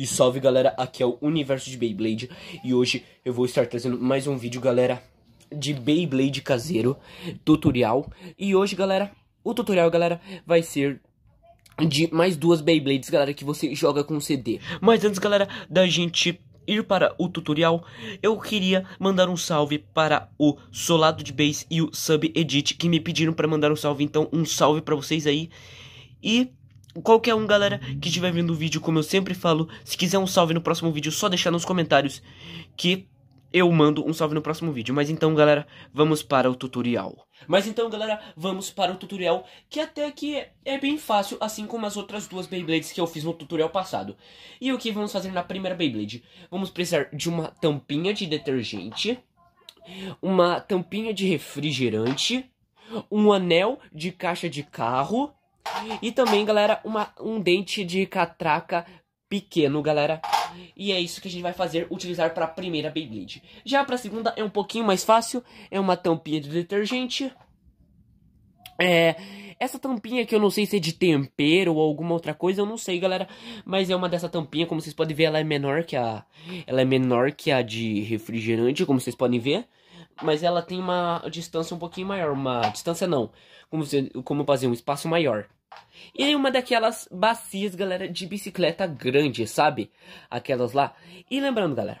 E salve galera, aqui é o Universo de Beyblade E hoje eu vou estar trazendo mais um vídeo galera De Beyblade caseiro, tutorial E hoje galera, o tutorial galera vai ser de mais duas Beyblades galera que você joga com CD Mas antes galera, da gente ir para o tutorial, eu queria mandar um salve para o Solado de Base e o Sub Edit que me pediram para mandar um salve, então um salve para vocês aí. E qualquer um, galera, que estiver vendo o vídeo, como eu sempre falo, se quiser um salve no próximo vídeo, só deixar nos comentários que eu mando um salve no próximo vídeo. Mas então, galera, vamos para o tutorial. Mas então, galera, vamos para o tutorial, que até que é bem fácil, assim como as outras duas Beyblades que eu fiz no tutorial passado. E o que vamos fazer na primeira Beyblade? Vamos precisar de uma tampinha de detergente, uma tampinha de refrigerante, um anel de caixa de carro e também, galera, uma, um dente de catraca pequeno, galera. E é isso que a gente vai fazer, utilizar para a primeira Beyblade. Já para a segunda é um pouquinho mais fácil, é uma tampinha de detergente. É, essa tampinha que eu não sei se é de tempero ou alguma outra coisa, eu não sei, galera, mas é uma dessa tampinha, como vocês podem ver, ela é menor que a ela é menor que a de refrigerante, como vocês podem ver, mas ela tem uma distância um pouquinho maior, uma distância não, como se, como fazer um espaço maior. E em uma daquelas bacias, galera, de bicicleta grande, sabe? Aquelas lá. E lembrando, galera,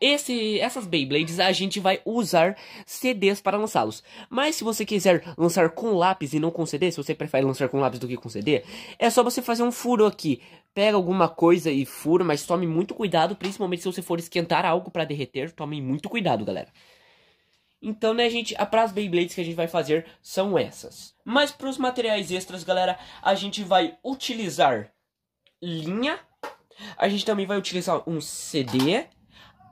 esse, essas Beyblades a gente vai usar CDs para lançá-los. Mas se você quiser lançar com lápis e não com CD, se você prefere lançar com lápis do que com CD, é só você fazer um furo aqui. Pega alguma coisa e fura, mas tome muito cuidado, principalmente se você for esquentar algo para derreter, tome muito cuidado, galera. Então, né, gente, a pras Beyblades que a gente vai fazer são essas. Mas para os materiais extras, galera, a gente vai utilizar linha. A gente também vai utilizar um CD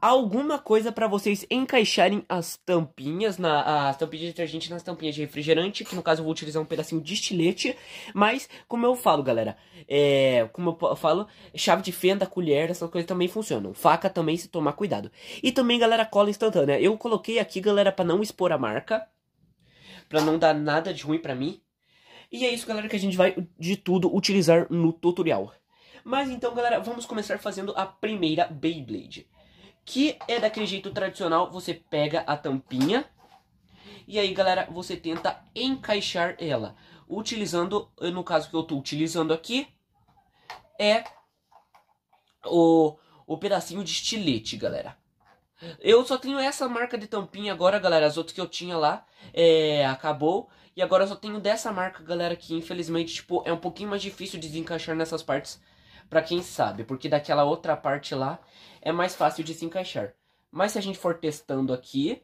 alguma coisa para vocês encaixarem as tampinhas, na, as tampinhas de detergente nas tampinhas de refrigerante, que no caso eu vou utilizar um pedacinho de estilete, mas como eu falo, galera, é, como eu falo, chave de fenda, colher, essas coisas também funcionam. Faca também, se tomar cuidado. E também, galera, cola instantânea. Eu coloquei aqui, galera, para não expor a marca, para não dar nada de ruim para mim. E é isso, galera, que a gente vai de tudo utilizar no tutorial. Mas então, galera, vamos começar fazendo a primeira Beyblade que é daquele jeito tradicional, você pega a tampinha e aí, galera, você tenta encaixar ela. Utilizando, no caso que eu estou utilizando aqui, é o, o pedacinho de estilete, galera. Eu só tenho essa marca de tampinha agora, galera. As outras que eu tinha lá, é, acabou. E agora eu só tenho dessa marca, galera, que infelizmente, tipo, é um pouquinho mais difícil de desencaixar nessas partes para quem sabe, porque daquela outra parte lá é mais fácil de se encaixar. Mas se a gente for testando aqui,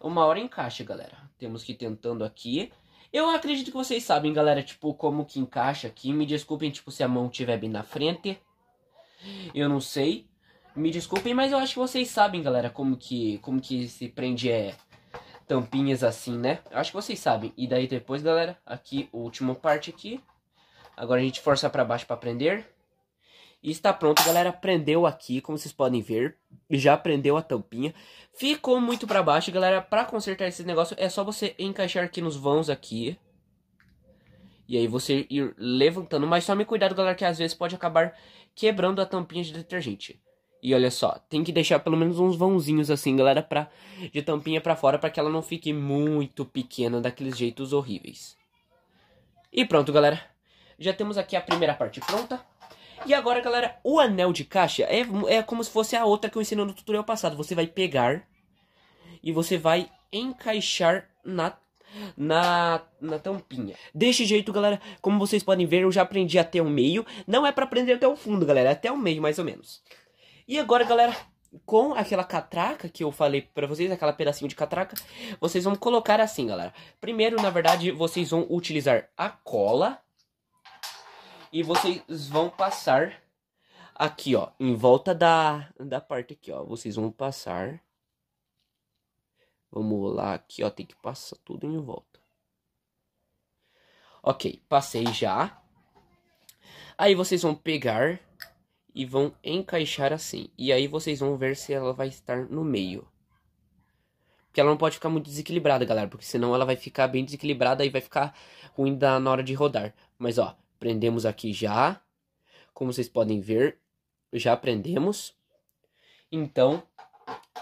uma hora encaixa, galera. Temos que ir tentando aqui. Eu acredito que vocês sabem, galera, tipo, como que encaixa aqui. Me desculpem, tipo, se a mão estiver bem na frente. Eu não sei. Me desculpem, mas eu acho que vocês sabem, galera, como que, como que se prende é, tampinhas assim, né? Eu acho que vocês sabem. E daí depois, galera, aqui, última parte aqui. Agora a gente força para baixo para prender. E está pronto, galera. Prendeu aqui, como vocês podem ver. Já prendeu a tampinha. Ficou muito para baixo, galera. Para consertar esse negócio, é só você encaixar aqui nos vãos aqui. E aí você ir levantando. Mas tome cuidado, galera, que às vezes pode acabar quebrando a tampinha de detergente. E olha só, tem que deixar pelo menos uns vãozinhos assim, galera, pra, de tampinha para fora, para que ela não fique muito pequena daqueles jeitos horríveis. E pronto, galera. Já temos aqui a primeira parte pronta. E agora, galera, o anel de caixa é, é como se fosse a outra que eu ensinei no tutorial passado. Você vai pegar e você vai encaixar na na, na tampinha. Deste jeito, galera, como vocês podem ver, eu já aprendi até o meio. Não é para prender até o fundo, galera, é até o meio, mais ou menos. E agora, galera, com aquela catraca que eu falei para vocês, aquela pedacinho de catraca, vocês vão colocar assim, galera. Primeiro, na verdade, vocês vão utilizar a cola e vocês vão passar aqui, ó, em volta da, da parte aqui, ó. Vocês vão passar. Vamos lá aqui, ó, tem que passar tudo em volta. Ok, passei já. Aí vocês vão pegar e vão encaixar assim. E aí vocês vão ver se ela vai estar no meio. Porque ela não pode ficar muito desequilibrada, galera. Porque senão ela vai ficar bem desequilibrada e vai ficar ruim da, na hora de rodar. Mas, ó, Prendemos aqui já. Como vocês podem ver, já prendemos. Então,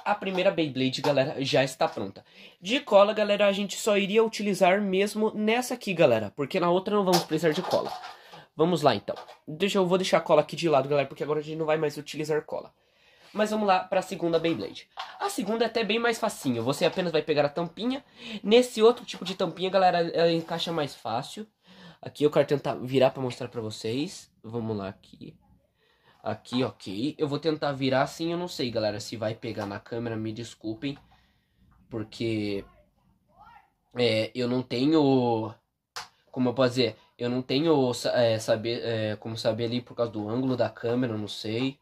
a primeira Beyblade, galera, já está pronta. De cola, galera, a gente só iria utilizar mesmo nessa aqui, galera. Porque na outra não vamos precisar de cola. Vamos lá, então. Deixa, eu vou deixar a cola aqui de lado, galera, porque agora a gente não vai mais utilizar cola. Mas vamos lá para a segunda Beyblade. A segunda é até bem mais facinho. Você apenas vai pegar a tampinha. Nesse outro tipo de tampinha, galera, ela eh, encaixa mais fácil. Aqui eu quero tentar virar para mostrar para vocês. Vamos lá aqui. Aqui, ok. Eu vou tentar virar assim, eu não sei, galera, se vai pegar na câmera, me desculpem. Porque é, eu não tenho... Como eu posso dizer? Eu não tenho é, saber, é, como saber ali por causa do ângulo da câmera, eu não sei.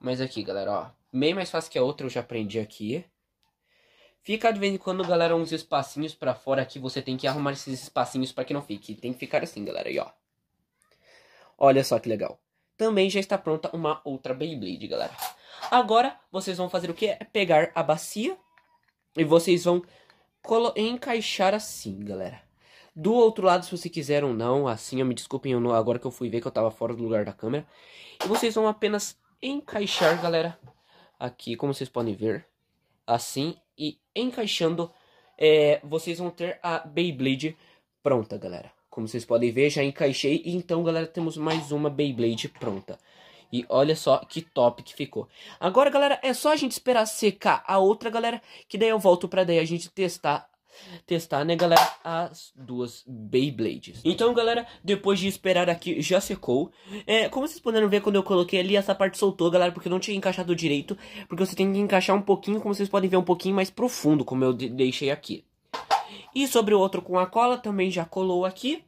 Mas aqui, galera, ó. Meio mais fácil que a outra, eu já aprendi aqui. Fica de vez em quando, galera, uns espacinhos para fora que você tem que arrumar esses espacinhos para que não fique. Tem que ficar assim, galera, e ó. Olha só que legal. Também já está pronta uma outra Beyblade, galera. Agora, vocês vão fazer o que? É pegar a bacia e vocês vão encaixar assim, galera. Do outro lado, se você quiser ou não, assim, eu me desculpem eu não, agora que eu fui ver que eu tava fora do lugar da câmera. E vocês vão apenas encaixar, galera, aqui, como vocês podem ver, assim e encaixando, é, vocês vão ter a Beyblade pronta, galera. Como vocês podem ver, já encaixei. E então, galera, temos mais uma Beyblade pronta. E olha só que top que ficou. Agora, galera, é só a gente esperar secar a outra, galera. Que daí eu volto pra daí a gente testar testar, né, galera, as duas Beyblades. Então, galera, depois de esperar aqui, já secou. É, como vocês puderam ver, quando eu coloquei ali, essa parte soltou, galera, porque eu não tinha encaixado direito. Porque você tem que encaixar um pouquinho, como vocês podem ver, um pouquinho mais profundo, como eu de deixei aqui. E sobre o outro com a cola, também já colou aqui.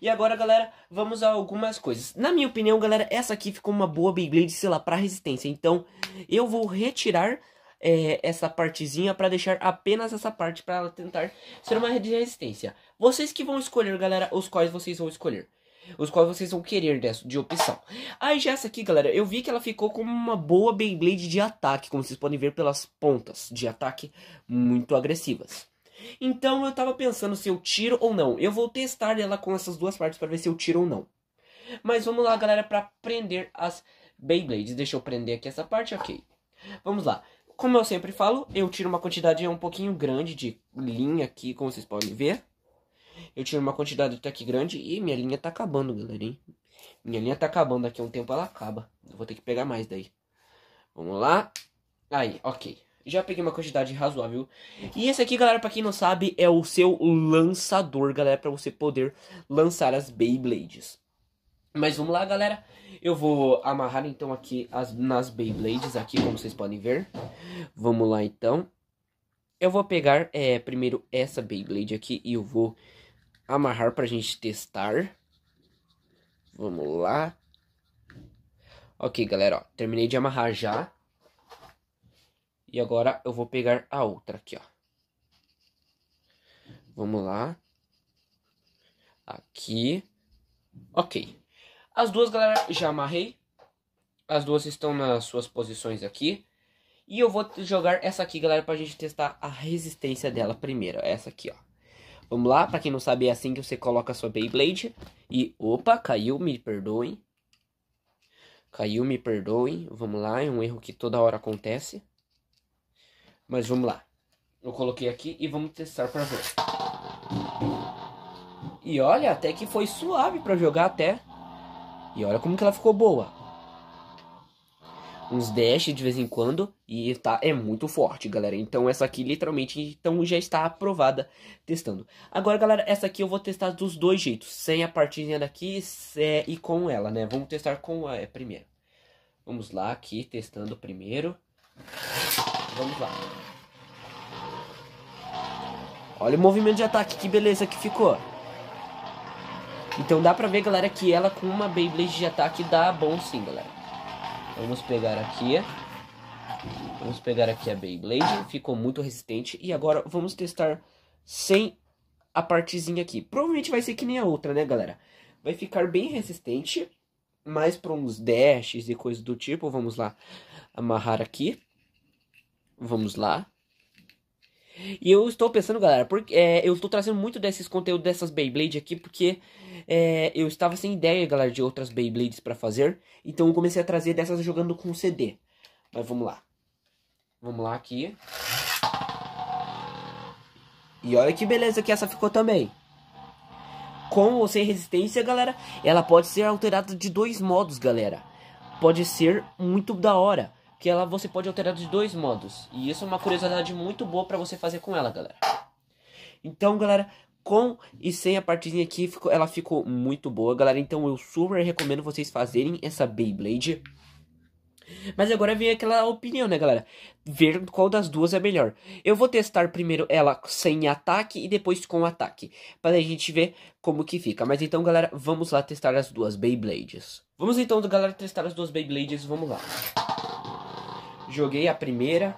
E agora, galera, vamos a algumas coisas. Na minha opinião, galera, essa aqui ficou uma boa Beyblade, sei lá, pra resistência. Então, eu vou retirar é, essa partezinha para deixar apenas essa parte para ela tentar ser uma rede de resistência. Vocês que vão escolher, galera, os quais vocês vão escolher. Os quais vocês vão querer dessa, de opção. Aí já essa aqui, galera, eu vi que ela ficou com uma boa Beyblade de ataque, como vocês podem ver pelas pontas de ataque muito agressivas. Então eu tava pensando se eu tiro ou não. Eu vou testar ela com essas duas partes para ver se eu tiro ou não. Mas vamos lá, galera, para prender as Beyblades. Deixa eu prender aqui essa parte, ok. Vamos lá. Como eu sempre falo, eu tiro uma quantidade um pouquinho grande de linha aqui, como vocês podem ver. Eu tiro uma quantidade até aqui grande e minha linha tá acabando, galerinha. Minha linha tá acabando, daqui a um tempo ela acaba. Eu vou ter que pegar mais daí. Vamos lá. Aí, ok. Já peguei uma quantidade razoável. E esse aqui, galera, pra quem não sabe, é o seu lançador, galera, pra você poder lançar as Beyblades. Mas vamos lá, galera. Eu vou amarrar então aqui as, nas Beyblades, aqui como vocês podem ver. Vamos lá então. Eu vou pegar é, primeiro essa Beyblade aqui e eu vou amarrar pra gente testar. Vamos lá. Ok, galera, ó, terminei de amarrar já. E agora eu vou pegar a outra aqui, ó. Vamos lá. Aqui. Ok. As duas, galera, já amarrei. As duas estão nas suas posições aqui. E eu vou jogar essa aqui, galera, pra gente testar a resistência dela primeiro. Essa aqui, ó. Vamos lá, pra quem não sabe, é assim que você coloca a sua Beyblade. E, opa, caiu, me perdoem. Caiu, me perdoem. Vamos lá, é um erro que toda hora acontece. Mas vamos lá. Eu coloquei aqui e vamos testar pra ver. E olha, até que foi suave pra jogar até. E olha como que ela ficou boa. Uns dash de vez em quando. E tá, é muito forte, galera. Então essa aqui literalmente então, já está aprovada testando. Agora, galera, essa aqui eu vou testar dos dois jeitos. Sem a partinha daqui e com ela, né? Vamos testar com a é, primeiro. Vamos lá aqui, testando primeiro. Vamos lá. Olha o movimento de ataque, que beleza que ficou. Então dá pra ver, galera, que ela com uma Beyblade de ataque dá bom sim, galera. Vamos pegar aqui. Vamos pegar aqui a Beyblade. Ficou muito resistente. E agora vamos testar sem a partezinha aqui. Provavelmente vai ser que nem a outra, né, galera? Vai ficar bem resistente. Mais para uns dashes e coisas do tipo. Vamos lá amarrar aqui. Vamos lá. E eu estou pensando, galera, porque é, eu estou trazendo muito desses conteúdos dessas Beyblade aqui, porque é, eu estava sem ideia, galera, de outras Beyblades para fazer. Então eu comecei a trazer dessas jogando com CD. Mas vamos lá. Vamos lá aqui. E olha que beleza que essa ficou também. Com ou sem resistência, galera, ela pode ser alterada de dois modos, galera. Pode ser muito da hora que ela você pode alterar de dois modos. E isso é uma curiosidade muito boa para você fazer com ela, galera. Então, galera, com e sem a partezinha aqui, ficou, ela ficou muito boa, galera. Então, eu super recomendo vocês fazerem essa Beyblade. Mas agora vem aquela opinião, né, galera? Ver qual das duas é melhor. Eu vou testar primeiro ela sem ataque e depois com ataque, para a gente ver como que fica. Mas então, galera, vamos lá testar as duas Beyblades. Vamos então, galera, testar as duas Beyblades, vamos lá. Joguei a primeira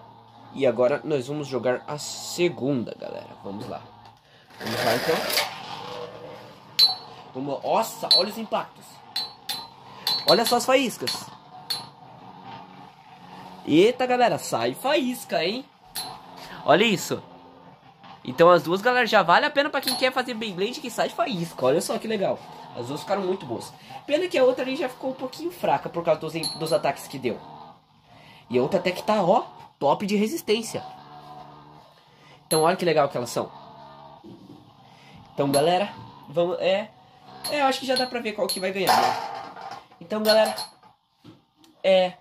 e agora nós vamos jogar a segunda, galera. Vamos lá. Vamos lá então. Vamos lá. Nossa, olha os impactos. Olha só as faíscas. Eita, galera, sai faísca, hein? Olha isso. Então as duas, galera, já vale a pena para quem quer fazer Beyblade que sai faísca. Olha só que legal. As duas ficaram muito boas. Pena que a outra ali já ficou um pouquinho fraca por causa dos, dos ataques que deu. E outra até que tá, ó, top de resistência. Então, olha que legal que elas são. Então, galera, vamos. É. É, eu acho que já dá pra ver qual que vai ganhar, né? Então, galera. É.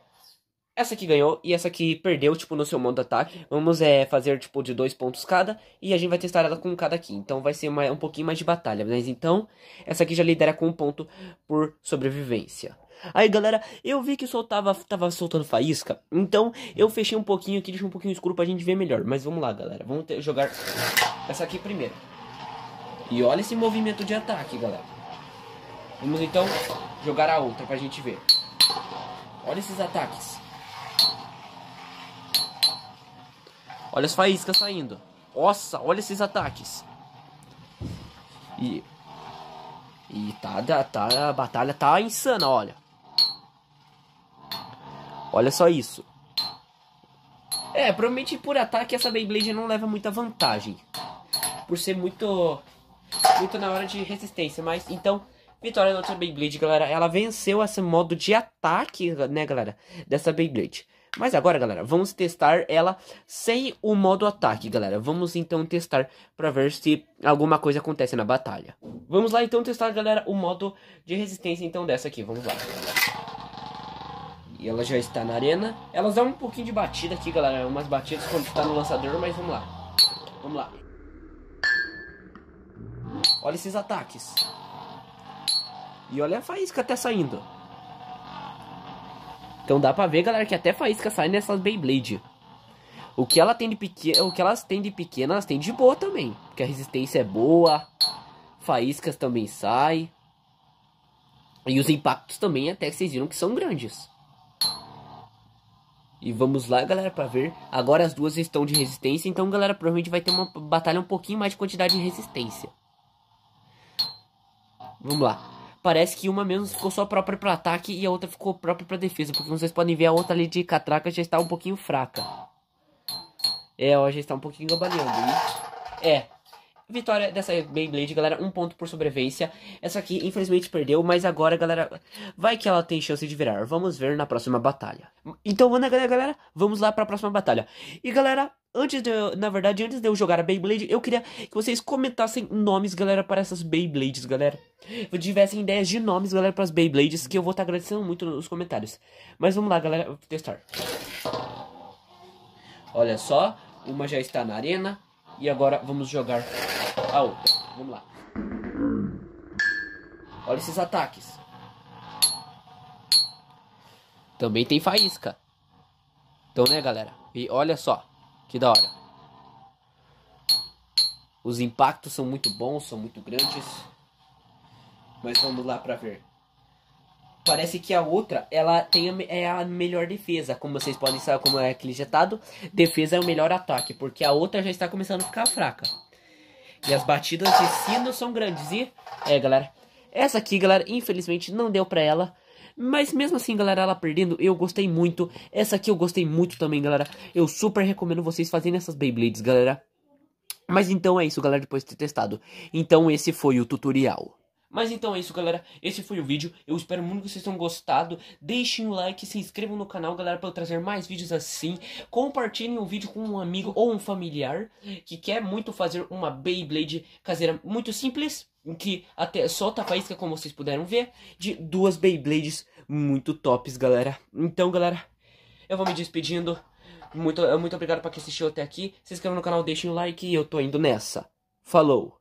Essa aqui ganhou e essa aqui perdeu, tipo, no seu modo ataque. Vamos é, fazer, tipo, de dois pontos cada. E a gente vai testar ela com cada aqui. Então vai ser uma, um pouquinho mais de batalha. Mas então, essa aqui já lidera com um ponto por sobrevivência. Aí, galera, eu vi que soltava, tava, tava soltando faísca. Então, eu fechei um pouquinho aqui, deixei um pouquinho escuro pra gente ver melhor. Mas vamos lá, galera. Vamos ter, jogar essa aqui primeiro. E olha esse movimento de ataque, galera. Vamos, então, jogar a outra pra gente ver. Olha esses ataques. Olha as faíscas saindo. Nossa, olha esses ataques. E... E tá, tá, a batalha tá insana, olha. Olha só isso. É, provavelmente por ataque essa Beyblade não leva muita vantagem. Por ser muito. Muito na hora de resistência, mas então. Vitória da outra Beyblade, galera. Ela venceu esse modo de ataque, né, galera? Dessa Beyblade. Mas agora, galera, vamos testar ela sem o modo ataque, galera. Vamos então testar para ver se alguma coisa acontece na batalha. Vamos lá então testar, galera, o modo de resistência então dessa aqui. Vamos lá. E ela já está na arena. Elas dão um pouquinho de batida aqui, galera. Umas batidas quando está no lançador, mas vamos lá. Vamos lá. Olha esses ataques. E olha a faísca até saindo. Então dá pra ver, galera, que até faísca sai nessas Beyblade. O que, ela tem de pequeno, o que elas têm de pequena, elas têm de boa também. Porque a resistência é boa. Faíscas também sai. E os impactos também, até que vocês viram que são grandes. E vamos lá, galera, pra ver. Agora as duas estão de resistência, então, galera, provavelmente vai ter uma batalha um pouquinho mais de quantidade de resistência. Vamos lá. Parece que uma mesmo ficou só própria para ataque e a outra ficou própria para defesa. Porque vocês podem ver, a outra ali de catraca já está um pouquinho fraca. É, ó, já está um pouquinho gabaleando. E... É, Vitória dessa Beyblade, galera. Um ponto por sobrevivência. Essa aqui, infelizmente, perdeu. Mas agora, galera, vai que ela tem chance de virar. Vamos ver na próxima batalha. Então, mano galera, galera. Vamos lá pra próxima batalha. E, galera, antes de eu, na verdade, antes de eu jogar a Beyblade, eu queria que vocês comentassem nomes, galera, para essas Beyblades, galera. Se tivessem ideias de nomes, galera, para as Beyblades, que eu vou estar tá agradecendo muito nos comentários. Mas vamos lá, galera, testar. Olha só, uma já está na arena e agora vamos jogar a outra. Vamos lá. Olha esses ataques. Também tem faísca. Então, né, galera? E olha só, que da hora. Os impactos são muito bons, são muito grandes. Mas vamos lá para ver. Parece que a outra, ela tem a, é a melhor defesa, como vocês podem saber como é aquele jetado. Defesa é o melhor ataque, porque a outra já está começando a ficar fraca. E as batidas de sino são grandes. E, é, galera. Essa aqui, galera, infelizmente não deu pra ela. Mas mesmo assim, galera, ela perdendo, eu gostei muito. Essa aqui eu gostei muito também, galera. Eu super recomendo vocês fazerem essas Beyblades, galera. Mas então é isso, galera, depois de ter testado. Então esse foi o tutorial. Mas então é isso, galera. Esse foi o vídeo. Eu espero muito que vocês tenham gostado. Deixem o like, se inscrevam no canal, galera, para eu trazer mais vídeos assim. Compartilhem o vídeo com um amigo ou um familiar que quer muito fazer uma Beyblade caseira muito simples. Em que até solta tá a faísca, como vocês puderam ver, de duas Beyblades muito tops, galera. Então, galera, eu vou me despedindo. Muito, muito obrigado pra quem assistiu até aqui. Se inscreva no canal, deixem o like e eu tô indo nessa. Falou!